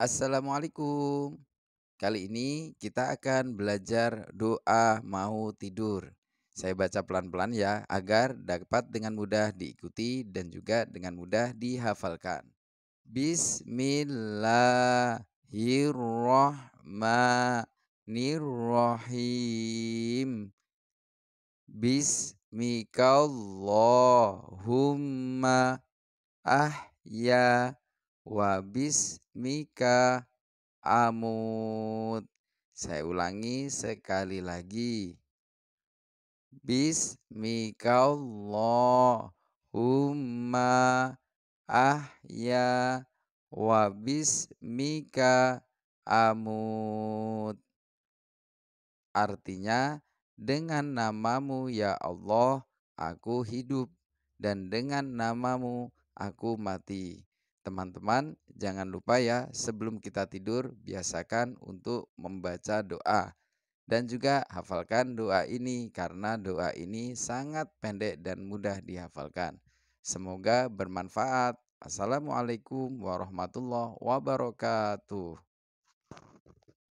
Assalamualaikum. Kali ini kita akan belajar doa mau tidur. Saya baca pelan-pelan ya agar dapat dengan mudah diikuti dan juga dengan mudah dihafalkan. Bismillahirrahmanirrahim. Bismikallahumma ahya wa bismika amut. Saya ulangi sekali lagi. Bismika Allahumma ahya wa bismika amut. Artinya, dengan namamu ya Allah, aku hidup. Dan dengan namamu, aku mati teman-teman jangan lupa ya sebelum kita tidur biasakan untuk membaca doa dan juga hafalkan doa ini karena doa ini sangat pendek dan mudah dihafalkan. Semoga bermanfaat. Assalamualaikum warahmatullahi wabarakatuh.